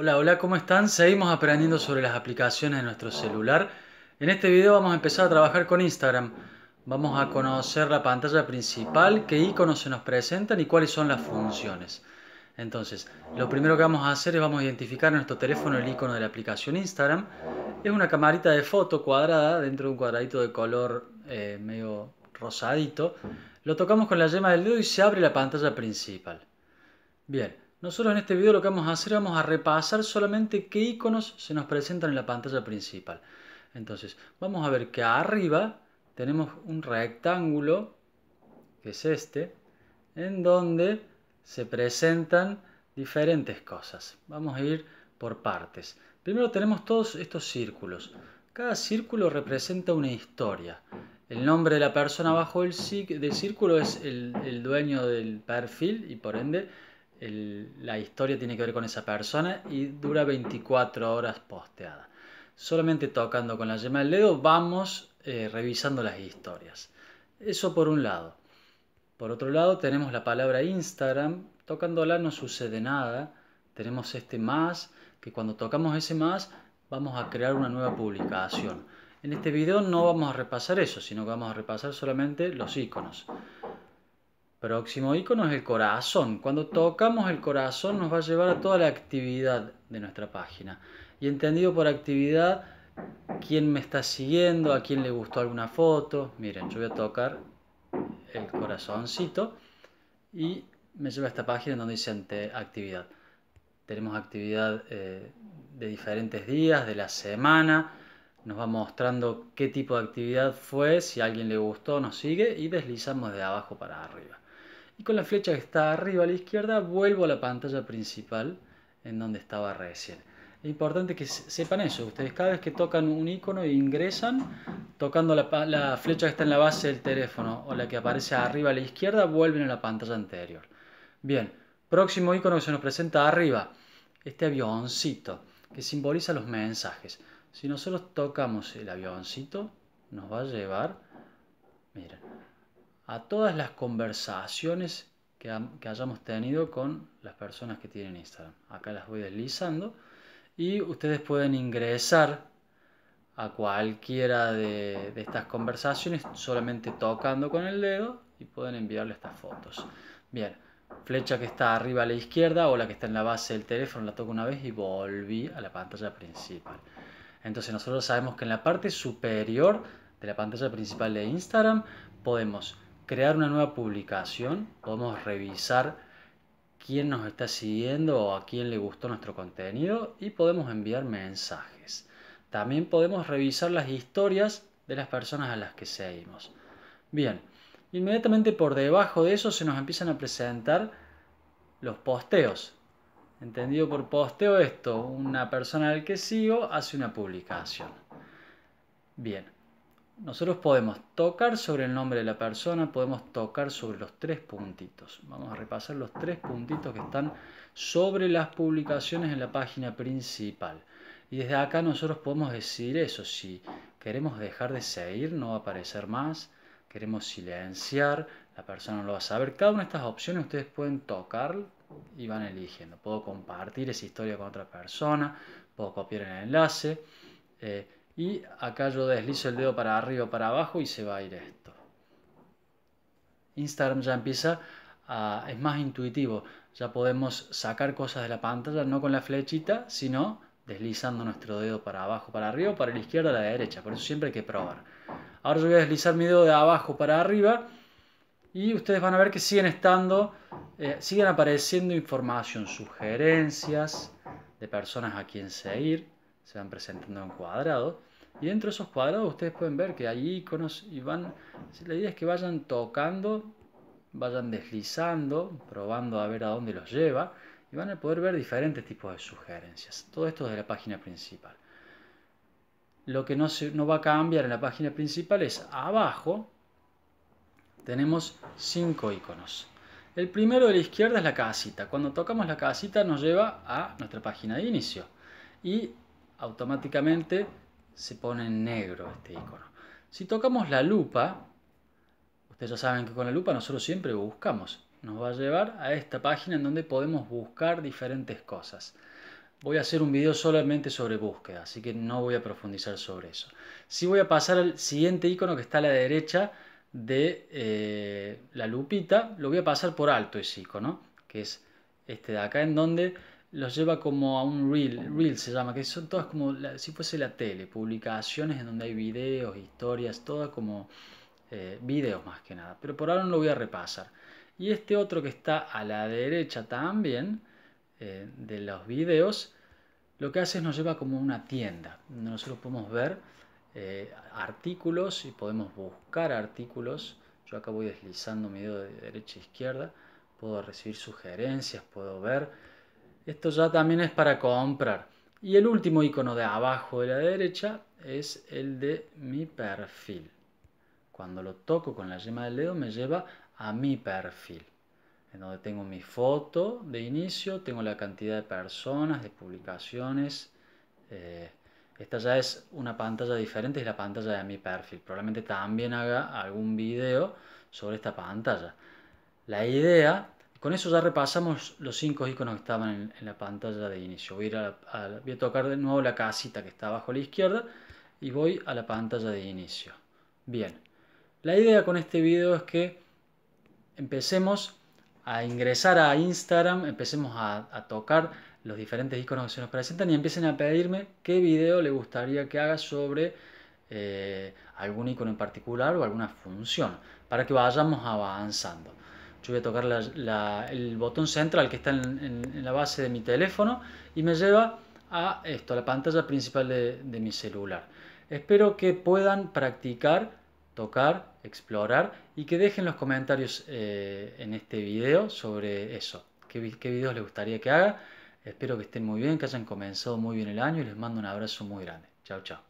Hola, hola, ¿cómo están? Seguimos aprendiendo sobre las aplicaciones de nuestro celular. En este video vamos a empezar a trabajar con Instagram. Vamos a conocer la pantalla principal, qué iconos se nos presentan y cuáles son las funciones. Entonces, lo primero que vamos a hacer es vamos a identificar en nuestro teléfono el icono de la aplicación Instagram. Es una camarita de foto cuadrada dentro de un cuadradito de color eh, medio rosadito. Lo tocamos con la yema del dedo y se abre la pantalla principal. Bien, nosotros en este video lo que vamos a hacer vamos a repasar solamente qué iconos se nos presentan en la pantalla principal. Entonces, vamos a ver que arriba tenemos un rectángulo, que es este, en donde se presentan diferentes cosas. Vamos a ir por partes. Primero tenemos todos estos círculos. Cada círculo representa una historia. El nombre de la persona bajo el círculo es el dueño del perfil y por ende la historia tiene que ver con esa persona y dura 24 horas posteada. Solamente tocando con la yema del dedo vamos eh, revisando las historias. Eso por un lado. Por otro lado tenemos la palabra Instagram. Tocándola no sucede nada. Tenemos este más, que cuando tocamos ese más vamos a crear una nueva publicación. En este video no vamos a repasar eso, sino que vamos a repasar solamente los iconos. Próximo icono es el corazón. Cuando tocamos el corazón nos va a llevar a toda la actividad de nuestra página. Y entendido por actividad, quién me está siguiendo, a quién le gustó alguna foto. Miren, yo voy a tocar el corazoncito y me lleva a esta página donde dice actividad. Tenemos actividad eh, de diferentes días, de la semana. Nos va mostrando qué tipo de actividad fue, si a alguien le gustó, nos sigue y deslizamos de abajo para arriba y con la flecha que está arriba a la izquierda vuelvo a la pantalla principal en donde estaba recién. Es importante que sepan eso, ustedes cada vez que tocan un icono e ingresan, tocando la, flecha que está en la base del teléfono o la que aparece arriba a la izquierda, vuelven a la pantalla anterior. Bien, próximo icono que se nos presenta arriba, este avioncito que simboliza los mensajes. Si nosotros tocamos el avioncito, nos va a llevar, miren, a todas las conversaciones que, hayamos tenido con las personas que tienen Instagram. Acá las voy deslizando y ustedes pueden ingresar a cualquiera de, de estas conversaciones solamente tocando con el dedo y pueden enviarle estas fotos. Bien, flecha que está arriba a la izquierda o la que está en la base del teléfono, la toco una vez y volví a la pantalla principal. Entonces nosotros sabemos que en la parte superior de la pantalla principal de Instagram podemos crear una nueva publicación, podemos revisar quién nos está siguiendo o a quién le gustó nuestro contenido y podemos enviar mensajes. También podemos revisar las historias de las personas a las que seguimos. Bien, inmediatamente por debajo de eso se nos empiezan a presentar los posteos. Entendido por posteo esto, una persona al que sigo hace una publicación. Bien, nosotros podemos tocar sobre el nombre de la persona, podemos tocar sobre los tres puntitos. Vamos a repasar los tres puntitos que están sobre las publicaciones en la página principal. Y desde acá nosotros podemos decir eso, si queremos dejar de seguir, no va a aparecer más, queremos silenciar, la persona no lo va a saber. Cada una de estas opciones ustedes pueden tocar y van eligiendo. Puedo compartir esa historia con otra persona, puedo copiar el enlace. Eh, y acá yo deslizo el dedo para arriba, para abajo y se va a ir esto. Instagram ya empieza es más intuitivo, ya podemos sacar cosas de la pantalla, no con la flechita, sino deslizando nuestro dedo para abajo, para arriba, para la izquierda, o la derecha, por eso siempre hay que probar. Ahora yo voy a deslizar mi dedo de abajo para arriba y ustedes van a ver que siguen estando, eh, siguen apareciendo información, sugerencias de personas a quien seguir, se van presentando en cuadrado. Y dentro de esos cuadrados ustedes pueden ver que hay iconos y van... La idea es que vayan tocando, vayan deslizando, probando a ver a dónde los lleva y van a poder ver diferentes tipos de sugerencias. Todo esto de la página principal. Lo que no, no va a cambiar en la página principal es abajo tenemos cinco iconos. El primero de la izquierda es la casita. Cuando tocamos la casita nos lleva a nuestra página de inicio y automáticamente se pone en negro este icono. Si tocamos la lupa, ustedes ya saben que con la lupa nosotros siempre buscamos. Nos va a llevar a esta página en donde podemos buscar diferentes cosas. Voy a hacer un video solamente sobre búsqueda, así que no voy a profundizar sobre eso. si voy a pasar al siguiente icono que está a la derecha de eh, la lupita. Lo voy a pasar por alto ese icono, que es este de acá, en donde los lleva como a un reel, reel se llama, que son todas como si fuese la tele, publicaciones en donde hay videos, historias, todas como eh, videos más que nada. Pero por ahora no lo voy a repasar. Y este otro que está a la derecha también eh, de los videos, lo que hace es nos lleva como una tienda, donde nosotros podemos ver eh, artículos y podemos buscar artículos. Yo acá voy deslizando mi dedo de derecha a izquierda, puedo recibir sugerencias, puedo ver esto ya también es para comprar. Y el último icono de abajo de la derecha es el de mi perfil. Cuando lo toco con la yema del dedo me lleva a mi perfil, en donde tengo mi foto de inicio, tengo la cantidad de personas, de publicaciones. Eh, esta ya es una pantalla diferente, es la pantalla de mi perfil. Probablemente también haga algún video sobre esta pantalla. La idea con eso ya repasamos los cinco iconos que estaban en, la pantalla de inicio. Voy a, tocar de nuevo la casita que está abajo a la izquierda y voy a la pantalla de inicio. Bien, la idea con este video es que empecemos a ingresar a Instagram, empecemos a, tocar los diferentes iconos que se nos presentan y empiecen a pedirme qué video le gustaría que haga sobre eh, algún icono en particular o alguna función para que vayamos avanzando yo voy a tocar el botón central que está en, la base de mi teléfono y me lleva a esto, a la pantalla principal de, mi celular. Espero que puedan practicar, tocar, explorar y que dejen los comentarios eh, en este video sobre eso, qué, qué videos les gustaría que haga. Espero que estén muy bien, que hayan comenzado muy bien el año y les mando un abrazo muy grande. Chao, chao.